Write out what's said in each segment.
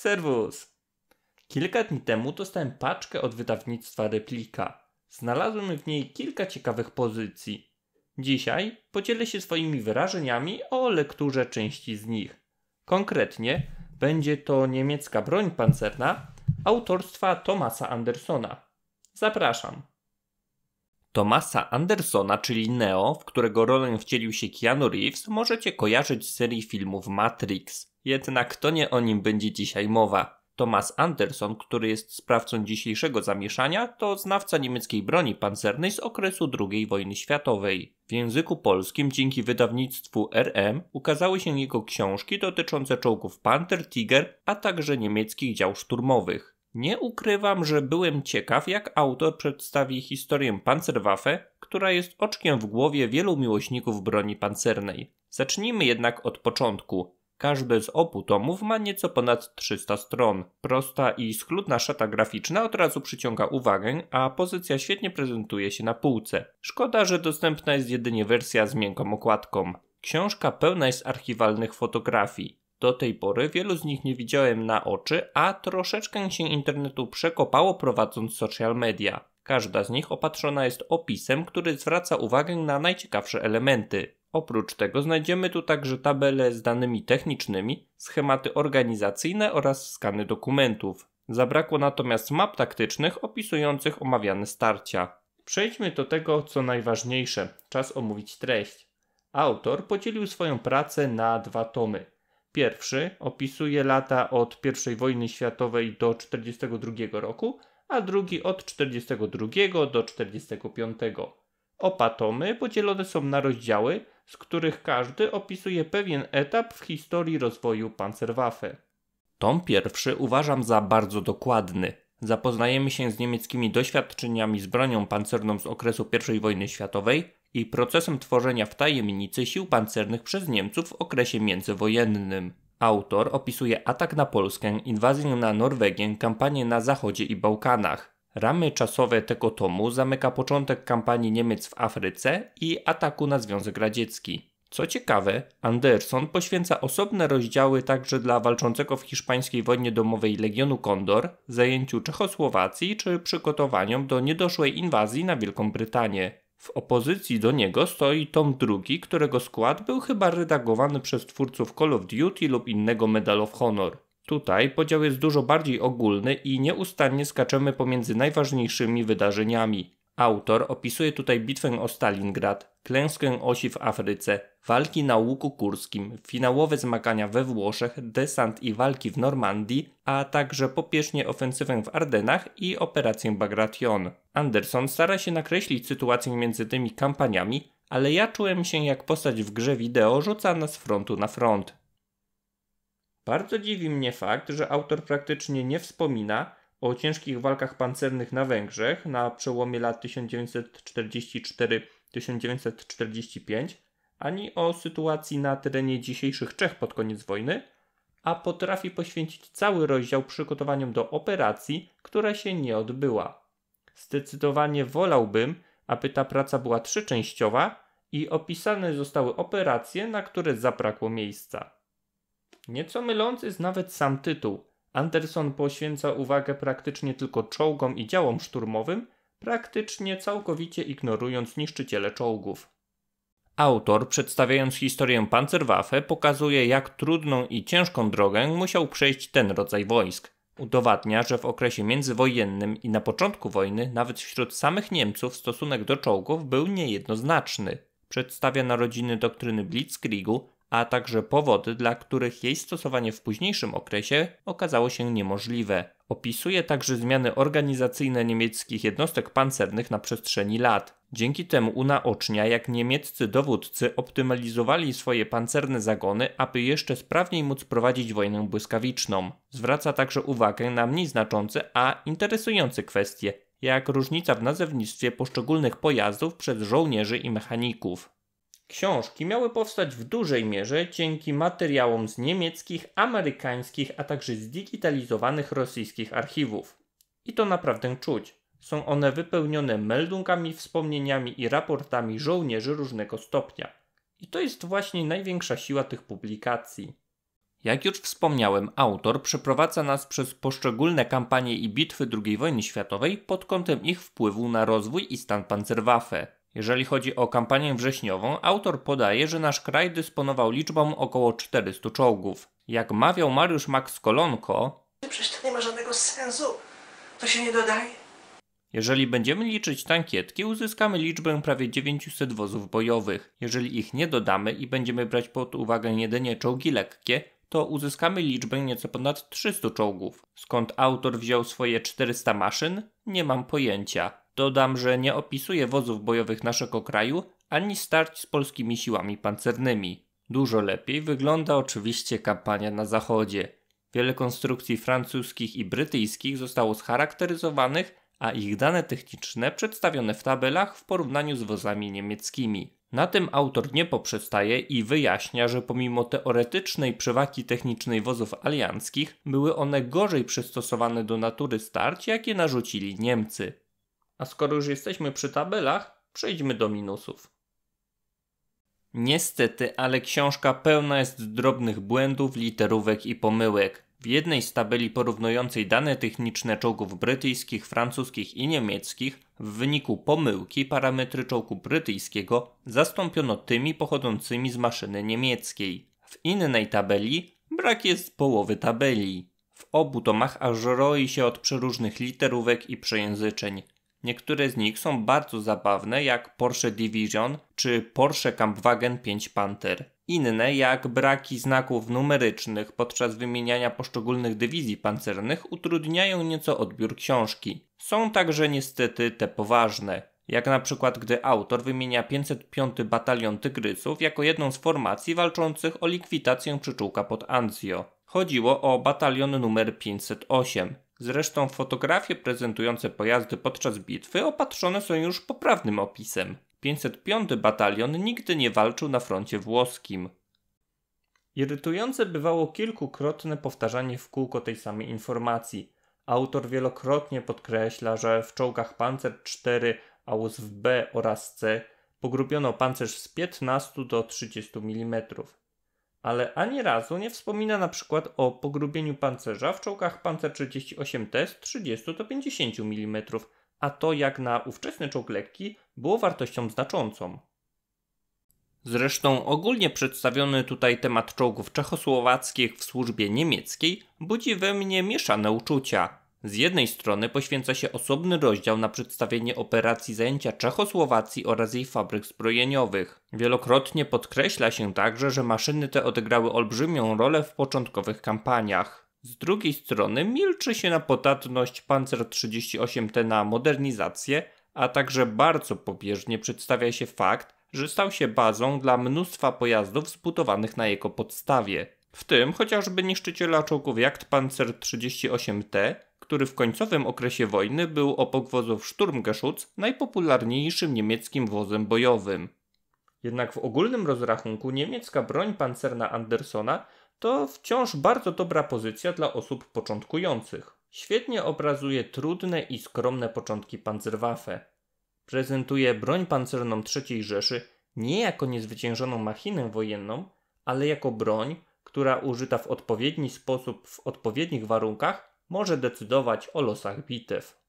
Serwus! Kilka dni temu dostałem paczkę od wydawnictwa Replika. Znalazłem w niej kilka ciekawych pozycji. Dzisiaj podzielę się swoimi wyrażeniami o lekturze części z nich. Konkretnie będzie to niemiecka broń pancerna autorstwa Tomasa Andersona. Zapraszam. Tomasa Andersona, czyli Neo, w którego rolę wcielił się Keanu Reeves, możecie kojarzyć z serii filmów Matrix. Jednak to nie o nim będzie dzisiaj mowa. Thomas Anderson, który jest sprawcą dzisiejszego zamieszania, to znawca niemieckiej broni pancernej z okresu II wojny światowej. W języku polskim dzięki wydawnictwu RM ukazały się jego książki dotyczące czołgów Panther, Tiger, a także niemieckich dział szturmowych. Nie ukrywam, że byłem ciekaw, jak autor przedstawi historię Panzerwaffe, która jest oczkiem w głowie wielu miłośników broni pancernej. Zacznijmy jednak od początku. Każdy z obu tomów ma nieco ponad 300 stron. Prosta i schludna szata graficzna od razu przyciąga uwagę, a pozycja świetnie prezentuje się na półce. Szkoda, że dostępna jest jedynie wersja z miękką okładką. Książka pełna jest archiwalnych fotografii do tej pory wielu z nich nie widziałem na oczy, a troszeczkę się internetu przekopało prowadząc social media. Każda z nich opatrzona jest opisem, który zwraca uwagę na najciekawsze elementy. Oprócz tego znajdziemy tu także tabele z danymi technicznymi, schematy organizacyjne oraz skany dokumentów. Zabrakło natomiast map taktycznych opisujących omawiane starcia. Przejdźmy do tego, co najważniejsze. Czas omówić treść. Autor podzielił swoją pracę na dwa tomy. Pierwszy opisuje lata od I wojny światowej do 1942 roku, a drugi od 1942 do 1945. Oba tomy podzielone są na rozdziały, z których każdy opisuje pewien etap w historii rozwoju Panzerwaffe. Tom pierwszy uważam za bardzo dokładny. Zapoznajemy się z niemieckimi doświadczeniami z bronią pancerną z okresu I wojny światowej i procesem tworzenia w tajemnicy sił pancernych przez Niemców w okresie międzywojennym. Autor opisuje atak na Polskę, inwazję na Norwegię, kampanię na Zachodzie i Bałkanach. Ramy czasowe tego tomu zamyka początek kampanii Niemiec w Afryce i ataku na Związek Radziecki. Co ciekawe, Anderson poświęca osobne rozdziały także dla walczącego w hiszpańskiej wojnie domowej Legionu Kondor, zajęciu Czechosłowacji czy przygotowaniom do niedoszłej inwazji na Wielką Brytanię. W opozycji do niego stoi tom drugi, którego skład był chyba redagowany przez twórców Call of Duty lub innego Medal of Honor. Tutaj podział jest dużo bardziej ogólny i nieustannie skaczemy pomiędzy najważniejszymi wydarzeniami. Autor opisuje tutaj bitwę o Stalingrad, klęskę osi w Afryce, walki na łuku kurskim, finałowe zmagania we Włoszech, desant i walki w Normandii, a także popiesznie ofensywę w Ardenach i operację Bagration. Anderson stara się nakreślić sytuację między tymi kampaniami, ale ja czułem się jak postać w grze wideo rzucana z frontu na front. Bardzo dziwi mnie fakt, że autor praktycznie nie wspomina, o ciężkich walkach pancernych na Węgrzech na przełomie lat 1944-1945, ani o sytuacji na terenie dzisiejszych Czech pod koniec wojny, a potrafi poświęcić cały rozdział przygotowaniom do operacji, która się nie odbyła. Zdecydowanie wolałbym, aby ta praca była trzyczęściowa i opisane zostały operacje, na które zabrakło miejsca. Nieco mylący jest nawet sam tytuł – Anderson poświęca uwagę praktycznie tylko czołgom i działom szturmowym, praktycznie całkowicie ignorując niszczyciele czołgów. Autor, przedstawiając historię Panzerwaffe, pokazuje jak trudną i ciężką drogę musiał przejść ten rodzaj wojsk. Udowadnia, że w okresie międzywojennym i na początku wojny nawet wśród samych Niemców stosunek do czołgów był niejednoznaczny. Przedstawia narodziny doktryny Blitzkriegu, a także powody, dla których jej stosowanie w późniejszym okresie okazało się niemożliwe. Opisuje także zmiany organizacyjne niemieckich jednostek pancernych na przestrzeni lat. Dzięki temu unaocznia, jak niemieccy dowódcy optymalizowali swoje pancerne zagony, aby jeszcze sprawniej móc prowadzić wojnę błyskawiczną. Zwraca także uwagę na mniej znaczące, a interesujące kwestie, jak różnica w nazewnictwie poszczególnych pojazdów przez żołnierzy i mechaników. Książki miały powstać w dużej mierze dzięki materiałom z niemieckich, amerykańskich, a także zdigitalizowanych rosyjskich archiwów. I to naprawdę czuć. Są one wypełnione meldunkami, wspomnieniami i raportami żołnierzy różnego stopnia. I to jest właśnie największa siła tych publikacji. Jak już wspomniałem, autor przeprowadza nas przez poszczególne kampanie i bitwy II wojny światowej pod kątem ich wpływu na rozwój i stan Panzerwaffe. Jeżeli chodzi o kampanię wrześniową, autor podaje, że nasz kraj dysponował liczbą około 400 czołgów. Jak mawiał Mariusz Max Kolonko, Przecież to nie ma żadnego sensu. To się nie dodaje. Jeżeli będziemy liczyć tankietki, uzyskamy liczbę prawie 900 wozów bojowych. Jeżeli ich nie dodamy i będziemy brać pod uwagę jedynie czołgi lekkie, to uzyskamy liczbę nieco ponad 300 czołgów. Skąd autor wziął swoje 400 maszyn? Nie mam pojęcia. Dodam, że nie opisuje wozów bojowych naszego kraju ani starć z polskimi siłami pancernymi. Dużo lepiej wygląda oczywiście kampania na zachodzie. Wiele konstrukcji francuskich i brytyjskich zostało scharakteryzowanych, a ich dane techniczne przedstawione w tabelach w porównaniu z wozami niemieckimi. Na tym autor nie poprzestaje i wyjaśnia, że pomimo teoretycznej przewagi technicznej wozów alianckich, były one gorzej przystosowane do natury starć, jakie narzucili Niemcy. A skoro już jesteśmy przy tabelach, przejdźmy do minusów. Niestety, ale książka pełna jest drobnych błędów, literówek i pomyłek. W jednej z tabeli porównującej dane techniczne czołgów brytyjskich, francuskich i niemieckich, w wyniku pomyłki parametry czołgu brytyjskiego zastąpiono tymi pochodzącymi z maszyny niemieckiej. W innej tabeli brak jest połowy tabeli. W obu tomach aż roi się od przeróżnych literówek i przejęzyczeń. Niektóre z nich są bardzo zabawne, jak Porsche Division czy Porsche Campwagen 5 Panther. Inne, jak braki znaków numerycznych podczas wymieniania poszczególnych dywizji pancernych, utrudniają nieco odbiór książki. Są także niestety te poważne, jak na przykład gdy autor wymienia 505 Batalion Tygrysów jako jedną z formacji walczących o likwidację przyczółka pod Anzio. Chodziło o batalion numer 508. Zresztą fotografie prezentujące pojazdy podczas bitwy opatrzone są już poprawnym opisem. 505 Batalion nigdy nie walczył na froncie włoskim. Irytujące bywało kilkukrotne powtarzanie w kółko tej samej informacji. Autor wielokrotnie podkreśla, że w czołgach Panzer IV AUSW B oraz C pogrubiono pancerz z 15 do 30 mm ale ani razu nie wspomina na przykład o pogrubieniu pancerza w czołgach Panzer 38T z 30 do 50 mm, a to jak na ówczesny czołg lekki było wartością znaczącą. Zresztą ogólnie przedstawiony tutaj temat czołgów czechosłowackich w służbie niemieckiej budzi we mnie mieszane uczucia. Z jednej strony poświęca się osobny rozdział na przedstawienie operacji zajęcia Czechosłowacji oraz jej fabryk zbrojeniowych. Wielokrotnie podkreśla się także, że maszyny te odegrały olbrzymią rolę w początkowych kampaniach. Z drugiej strony milczy się na podatność Panzer 38T na modernizację, a także bardzo pobieżnie przedstawia się fakt, że stał się bazą dla mnóstwa pojazdów zbudowanych na jego podstawie. W tym chociażby niszczyciela czołgów Jagdpanzer 38T, który w końcowym okresie wojny był obok wozów Sturmgeschutz najpopularniejszym niemieckim wozem bojowym. Jednak w ogólnym rozrachunku niemiecka broń pancerna Andersona to wciąż bardzo dobra pozycja dla osób początkujących. Świetnie obrazuje trudne i skromne początki Panzerwaffe. Prezentuje broń pancerną III Rzeszy nie jako niezwyciężoną machinę wojenną, ale jako broń, która użyta w odpowiedni sposób w odpowiednich warunkach może decydować o losach bitew.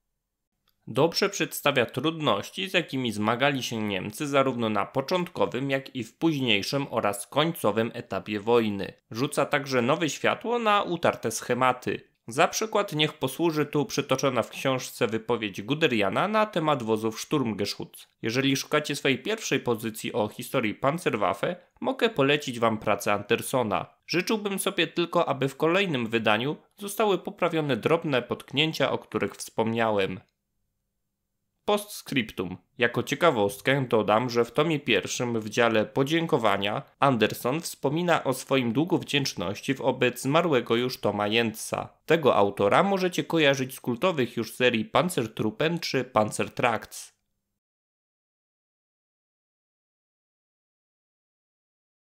Dobrze przedstawia trudności, z jakimi zmagali się Niemcy zarówno na początkowym, jak i w późniejszym oraz końcowym etapie wojny. Rzuca także nowe światło na utarte schematy, za przykład niech posłuży tu przytoczona w książce wypowiedź Guderiana na temat wozów Sturmgeschutz. Jeżeli szukacie swojej pierwszej pozycji o historii Panzerwaffe, mogę polecić Wam pracę Andersona. Życzyłbym sobie tylko, aby w kolejnym wydaniu zostały poprawione drobne potknięcia, o których wspomniałem. Postscriptum. Jako ciekawostkę dodam, że w tomie pierwszym w dziale podziękowania Anderson wspomina o swoim długu wdzięczności wobec zmarłego już Toma Jentza. Tego autora możecie kojarzyć z kultowych już serii Panzertruppen czy Panzertracts.